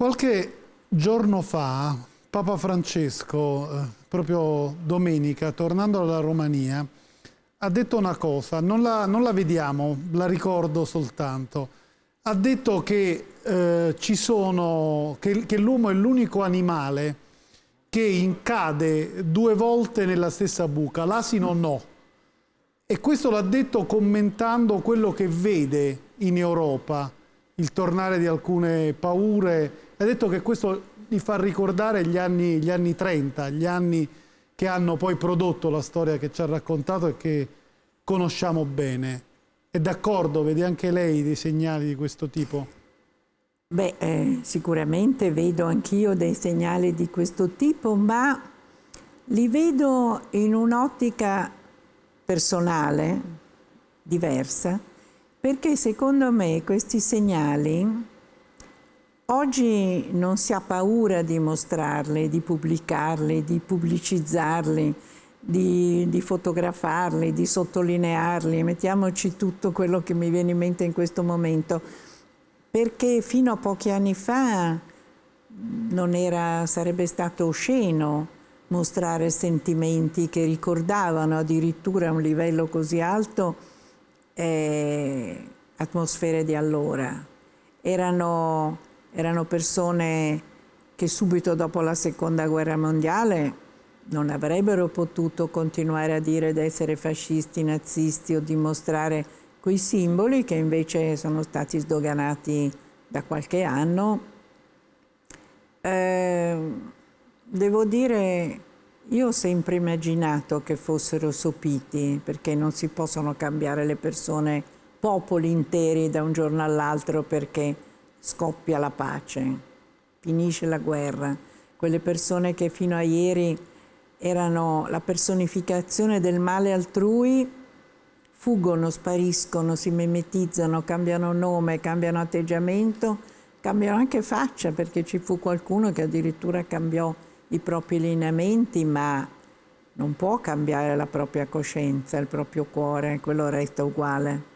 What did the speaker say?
Qualche giorno fa Papa Francesco, eh, proprio domenica, tornando dalla Romania, ha detto una cosa, non la, non la vediamo, la ricordo soltanto. Ha detto che, eh, che, che l'uomo è l'unico animale che incade due volte nella stessa buca, l'asino no. E questo l'ha detto commentando quello che vede in Europa, il tornare di alcune paure, ha detto che questo gli fa ricordare gli anni, gli anni 30, gli anni che hanno poi prodotto la storia che ci ha raccontato e che conosciamo bene. È d'accordo? Vede anche lei dei segnali di questo tipo? Beh, eh, sicuramente vedo anch'io dei segnali di questo tipo, ma li vedo in un'ottica personale diversa, perché secondo me questi segnali Oggi non si ha paura di mostrarli, di pubblicarli, di pubblicizzarli, di, di fotografarle, di sottolinearli, Mettiamoci tutto quello che mi viene in mente in questo momento. Perché fino a pochi anni fa non era, sarebbe stato osceno mostrare sentimenti che ricordavano addirittura a un livello così alto eh, atmosfere di allora. Erano erano persone che subito dopo la seconda guerra mondiale non avrebbero potuto continuare a dire di essere fascisti, nazisti o dimostrare quei simboli che invece sono stati sdoganati da qualche anno. Eh, devo dire, io ho sempre immaginato che fossero sopiti, perché non si possono cambiare le persone, popoli interi da un giorno all'altro perché scoppia la pace, finisce la guerra. Quelle persone che fino a ieri erano la personificazione del male altrui, fuggono, spariscono, si mimetizzano, cambiano nome, cambiano atteggiamento, cambiano anche faccia, perché ci fu qualcuno che addirittura cambiò i propri lineamenti, ma non può cambiare la propria coscienza, il proprio cuore, quello resta uguale.